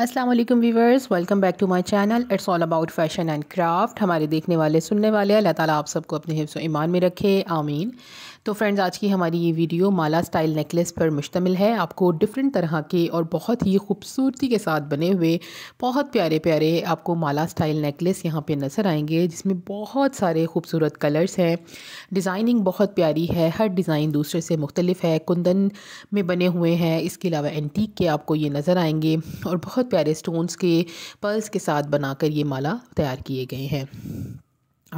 Aslam viewers welcome back to my channel it's all about fashion and craft हमारे देखने वाले सुनने वाले अल्लाह ताला आप सबको अपने हिफ्स ईमान में रखे आमीन तो फ्रेंड्स आज की हमारी ये वीडियो माला स्टाइल नेकलेस पर मुश्तमिल है आपको डिफरेंट तरह के और बहुत ही खूबसूरती के साथ बने हुए बहुत प्यारे प्यारे आपको माला स्टाइल नेकलेस यहाँ पे नज़र आएंगे जिसमें बहुत सारे खूबसूरत कलर्स हैं डिज़ाइनिंग बहुत प्यारी है हर डिज़ाइन दूसरे से मुख्तलिफ है कुंदन में बने हुए हैं इसके अलावा एंटीक के आपको ये नज़र आएंगे और बहुत प्यारे स्टोन्स के पर्ल्स के साथ बनाकर ये माला तैयार किए गए हैं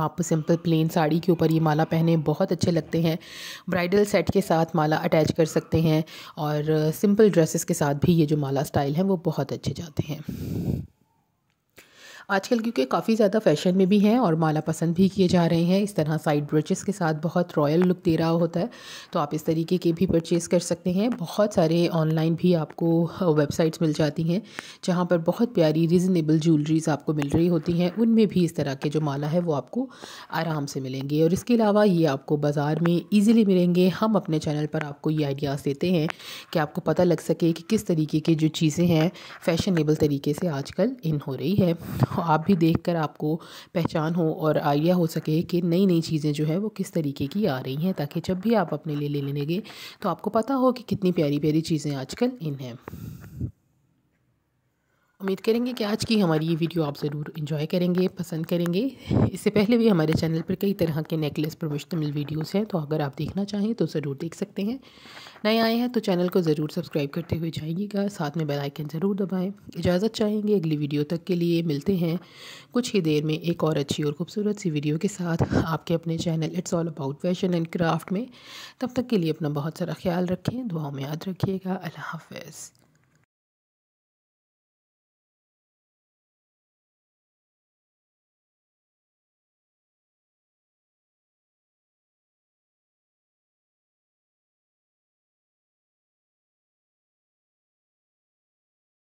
आप सिंपल प्लेन साड़ी के ऊपर ये माला पहने बहुत अच्छे लगते हैं ब्राइडल सेट के साथ माला अटैच कर सकते हैं और सिंपल ड्रेसेस के साथ भी ये जो माला स्टाइल है वो बहुत अच्छे जाते हैं आजकल क्योंकि काफ़ी ज़्यादा फैशन में भी हैं और माला पसंद भी किए जा रहे हैं इस तरह साइड ब्रचेस के साथ बहुत रॉयल लुक दे रहा होता है तो आप इस तरीके के भी परचेज़ कर सकते हैं बहुत सारे ऑनलाइन भी आपको वेबसाइट्स मिल जाती हैं जहाँ पर बहुत प्यारी रिजनेबल ज्वेलरीज आपको मिल रही होती हैं उनमें भी इस तरह के जो माला है वो आपको आराम से मिलेंगे और इसके अलावा ये आपको बाज़ार में ईजिली मिलेंगे हम अपने चैनल पर आपको ये आइडियाज़ देते हैं कि आपको पता लग सके कि किस तरीके की जो चीज़ें हैं फैशनेबल तरीके से आजकल इन हो रही है आप भी देख कर आपको पहचान हो और आइडिया हो सके कि नई नई चीज़ें जो है वो किस तरीके की आ रही हैं ताकि जब भी आप अपने लिए ले लेने गए तो आपको पता हो कि कितनी प्यारी प्यारी चीज़ें आजकल इन हैं उम्मीद करेंगे कि आज की हमारी ये वीडियो आप ज़रूर इन्जॉय करेंगे पसंद करेंगे इससे पहले भी हमारे चैनल पर कई तरह के नेकलेस पर मुश्तमिल वीडियोस हैं तो अगर आप देखना चाहें तो ज़रूर देख सकते हैं नए आए हैं तो चैनल को ज़रूर सब्सक्राइब करते हुए जाइएगा साथ में बेलाइकन ज़रूर दबाएँ इजाज़त चाहेंगे अगली वीडियो तक के लिए मिलते हैं कुछ ही देर में एक और अच्छी और खूबसूरत सी वीडियो के साथ आपके अपने channel it's all about fashion and craft में तब तक के लिए अपना बहुत सारा ख्याल रखें दुआओं में याद रखिएगा अल्लाह हाफिज़